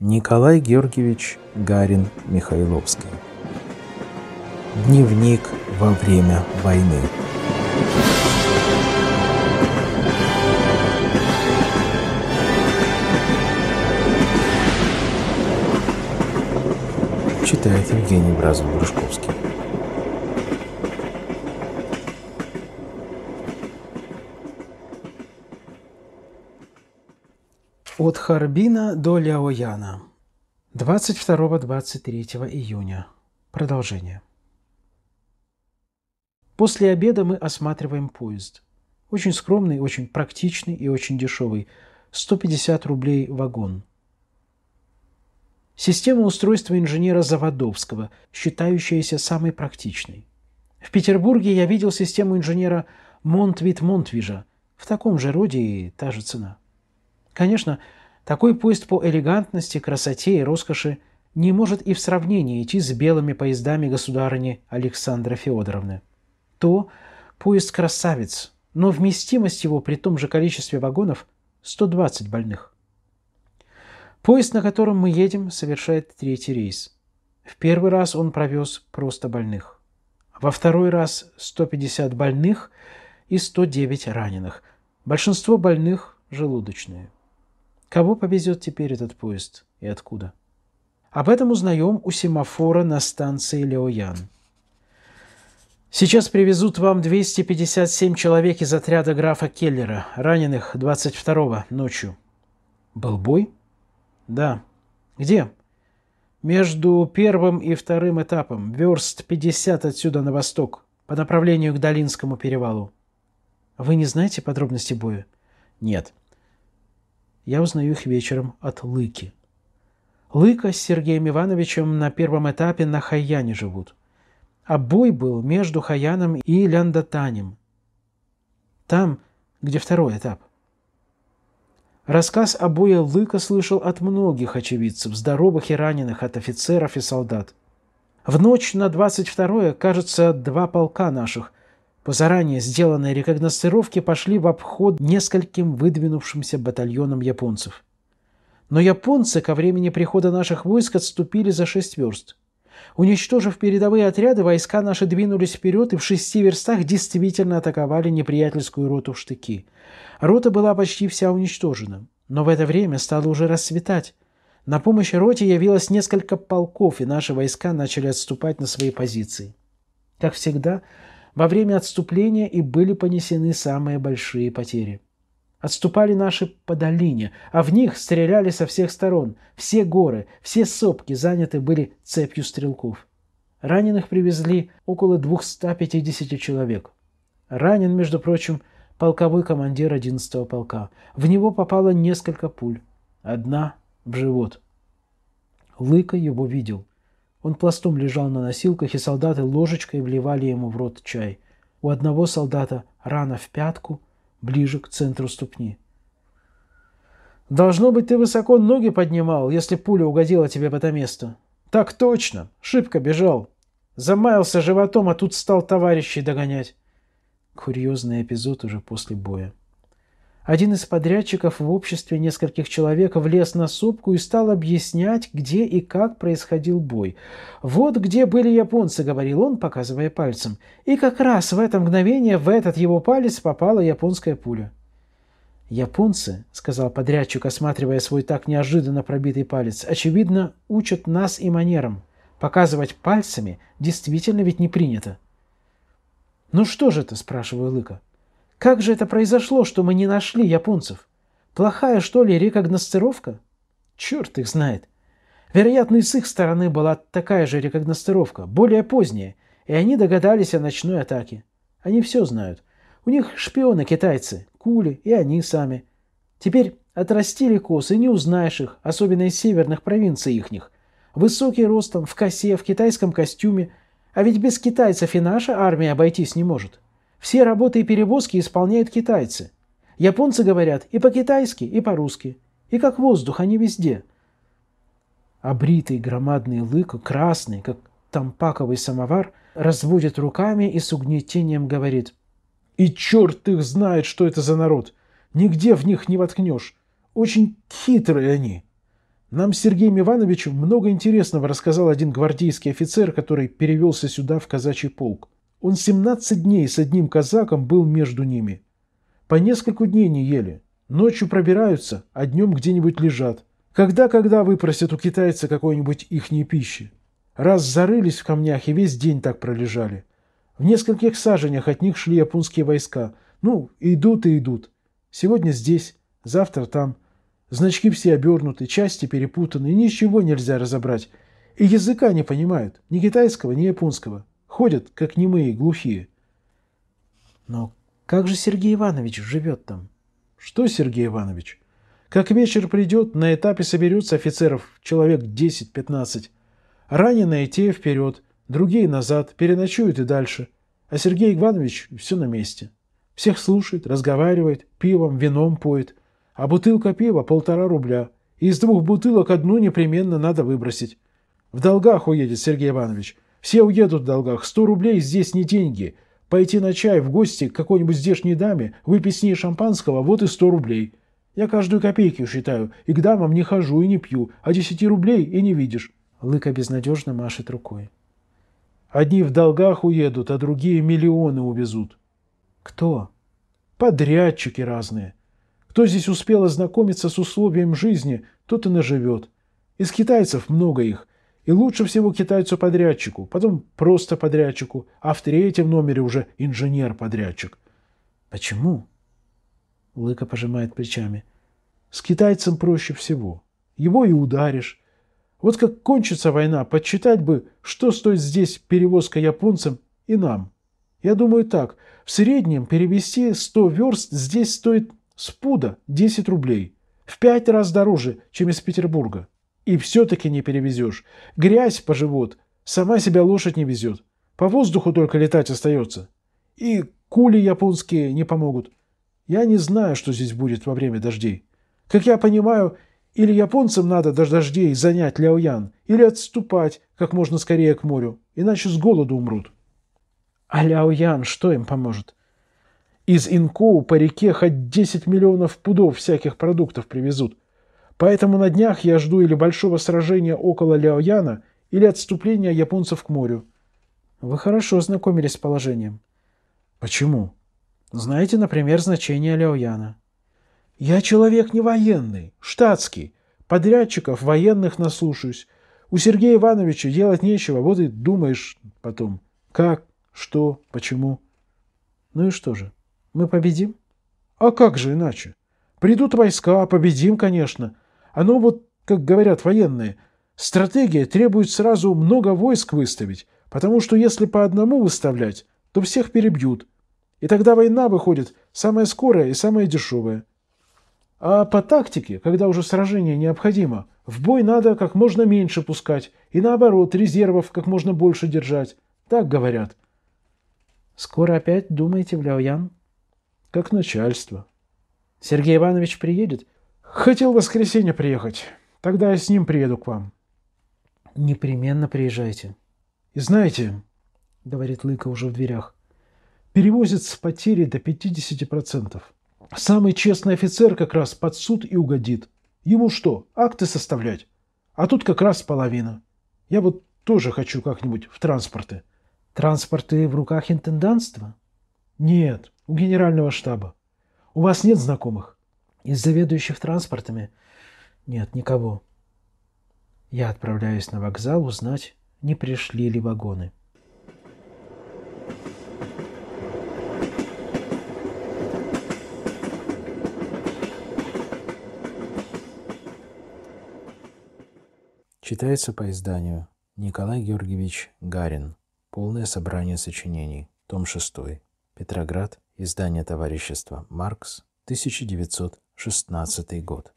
Николай Георгиевич Гарин Михайловский. Дневник во время войны. Читает Евгений Бразов-Брюшковский. От Харбина до Ляояна. 22-23 июня. Продолжение. После обеда мы осматриваем поезд. Очень скромный, очень практичный и очень дешевый. 150 рублей вагон. Система устройства инженера Заводовского, считающаяся самой практичной. В Петербурге я видел систему инженера Монтвит-Монтвижа. В таком же роде и та же цена. Конечно, такой поезд по элегантности, красоте и роскоши не может и в сравнении идти с белыми поездами государыни Александры Феодоровны. То поезд красавец, но вместимость его при том же количестве вагонов – 120 больных. Поезд, на котором мы едем, совершает третий рейс. В первый раз он провез просто больных. Во второй раз 150 больных и 109 раненых. Большинство больных – желудочные. Кого повезет теперь этот поезд и откуда? Об этом узнаем у семафора на станции Леоян. Сейчас привезут вам 257 человек из отряда графа Келлера, раненых 22-го ночью. Был бой? Да. Где? Между первым и вторым этапом, верст 50 отсюда на восток, по направлению к Долинскому перевалу. Вы не знаете подробности боя? Нет я узнаю их вечером от Лыки. Лыка с Сергеем Ивановичем на первом этапе на Хаяне живут. А бой был между Хаяном и Ляндатанем. Там, где второй этап. Рассказ о бое Лыка слышал от многих очевидцев, здоровых и раненых, от офицеров и солдат. В ночь на 22-е, кажется, два полка наших по заранее сделанной рекогностировке пошли в обход нескольким выдвинувшимся батальонам японцев. Но японцы ко времени прихода наших войск отступили за шесть верст. Уничтожив передовые отряды, войска наши двинулись вперед и в шести верстах действительно атаковали неприятельскую роту в штыки. Рота была почти вся уничтожена, но в это время стало уже расцветать. На помощь роте явилось несколько полков, и наши войска начали отступать на свои позиции. Как всегда, во время отступления и были понесены самые большие потери. Отступали наши по долине, а в них стреляли со всех сторон. Все горы, все сопки заняты были цепью стрелков. Раненых привезли около 250 человек. Ранен, между прочим, полковой командир 11-го полка. В него попало несколько пуль. Одна в живот. Лыка его видел – он пластом лежал на носилках, и солдаты ложечкой вливали ему в рот чай. У одного солдата рана в пятку, ближе к центру ступни. «Должно быть, ты высоко ноги поднимал, если пуля угодила тебе в это место». «Так точно! Шибко бежал! Замаялся животом, а тут стал товарищей догонять!» Курьезный эпизод уже после боя. Один из подрядчиков в обществе нескольких человек влез на сопку и стал объяснять, где и как происходил бой. «Вот где были японцы», — говорил он, показывая пальцем. И как раз в это мгновение в этот его палец попала японская пуля. «Японцы», — сказал подрядчик, осматривая свой так неожиданно пробитый палец, — «очевидно, учат нас и манерам. Показывать пальцами действительно ведь не принято». «Ну что же это?» — спрашиваю Лыка. Как же это произошло, что мы не нашли японцев? Плохая, что ли, рекогностировка? Черт их знает. Вероятно, и с их стороны была такая же рекогностировка, более поздняя, и они догадались о ночной атаке. Они все знают. У них шпионы китайцы, кули и они сами. Теперь отрастили косы, не узнаешь их, особенно из северных провинций ихних. Высокий ростом, в косе, в китайском костюме. А ведь без китайцев и наша армия обойтись не может. Все работы и перевозки исполняют китайцы. Японцы говорят и по-китайски, и по-русски. И как воздух, они везде. Обритый а громадный лык, красный, как тампаковый самовар, разводит руками и с угнетением говорит. «И черт их знает, что это за народ! Нигде в них не воткнешь! Очень хитрые они!» Нам с Сергеем Ивановичем много интересного рассказал один гвардейский офицер, который перевелся сюда в казачий полк. Он 17 дней с одним казаком был между ними. По несколько дней не ели. Ночью пробираются, а днем где-нибудь лежат. Когда-когда выпросят у китайца какой-нибудь ихней пищи. Раз зарылись в камнях и весь день так пролежали. В нескольких саженях от них шли японские войска. Ну, идут и идут. Сегодня здесь, завтра там. Значки все обернуты, части перепутаны, ничего нельзя разобрать. И языка не понимают, ни китайского, ни японского. Ходят, как немые, глухие. Но как же Сергей Иванович живет там? Что Сергей Иванович? Как вечер придет, на этапе соберется офицеров, человек 10-15. Раненые те вперед, другие назад, переночуют и дальше. А Сергей Иванович все на месте. Всех слушает, разговаривает, пивом, вином поет. А бутылка пива полтора рубля. Из двух бутылок одну непременно надо выбросить. В долгах уедет Сергей Иванович. Все уедут в долгах. Сто рублей здесь не деньги. Пойти на чай в гости к какой-нибудь здешней даме, выпить с ней шампанского, вот и сто рублей. Я каждую копейку считаю, и к дамам не хожу и не пью, а десяти рублей и не видишь». Лыка безнадежно машет рукой. «Одни в долгах уедут, а другие миллионы увезут». «Кто?» «Подрядчики разные. Кто здесь успел ознакомиться с условием жизни, тот и наживет. Из китайцев много их. И лучше всего китайцу-подрядчику, потом просто подрядчику, а в третьем номере уже инженер-подрядчик. Почему? Лыка пожимает плечами. С китайцем проще всего. Его и ударишь. Вот как кончится война, подсчитать бы, что стоит здесь перевозка японцам и нам. Я думаю так, в среднем перевести 100 верст здесь стоит с пуда 10 рублей. В пять раз дороже, чем из Петербурга и все-таки не перевезешь. Грязь поживут. сама себя лошадь не везет. По воздуху только летать остается. И кули японские не помогут. Я не знаю, что здесь будет во время дождей. Как я понимаю, или японцам надо до дождей занять Ляоян, или отступать как можно скорее к морю, иначе с голоду умрут. А Ляоян что им поможет? Из Инкоу по реке хоть 10 миллионов пудов всяких продуктов привезут – Поэтому на днях я жду или большого сражения около Ляояна, или отступления японцев к морю. Вы хорошо ознакомились с положением. Почему? Знаете, например, значение Ляояна. Я человек не военный, штатский. Подрядчиков военных наслушаюсь. У Сергея Ивановича делать нечего, вот и думаешь потом, как, что, почему. Ну и что же, мы победим? А как же иначе? Придут войска, победим, конечно. Оно вот, как говорят военные, стратегия требует сразу много войск выставить, потому что если по одному выставлять, то всех перебьют. И тогда война выходит самая скорая и самая дешевая. А по тактике, когда уже сражение необходимо, в бой надо как можно меньше пускать, и наоборот, резервов как можно больше держать. Так говорят. Скоро опять думаете в Ляоян? Как начальство. Сергей Иванович приедет, Хотел в воскресенье приехать. Тогда я с ним приеду к вам. Непременно приезжайте. И знаете, говорит Лыка уже в дверях, перевозит с потери до 50%. Самый честный офицер как раз под суд и угодит. Ему что, акты составлять? А тут как раз половина. Я вот тоже хочу как-нибудь в транспорты. Транспорты в руках интенданства? Нет, у генерального штаба. У вас нет знакомых? Из заведующих транспортами? Нет, никого. Я отправляюсь на вокзал узнать, не пришли ли вагоны. Читается по изданию Николай Георгиевич Гарин. Полное собрание сочинений. Том 6. Петроград. Издание товарищества Маркс. 1900 16 год.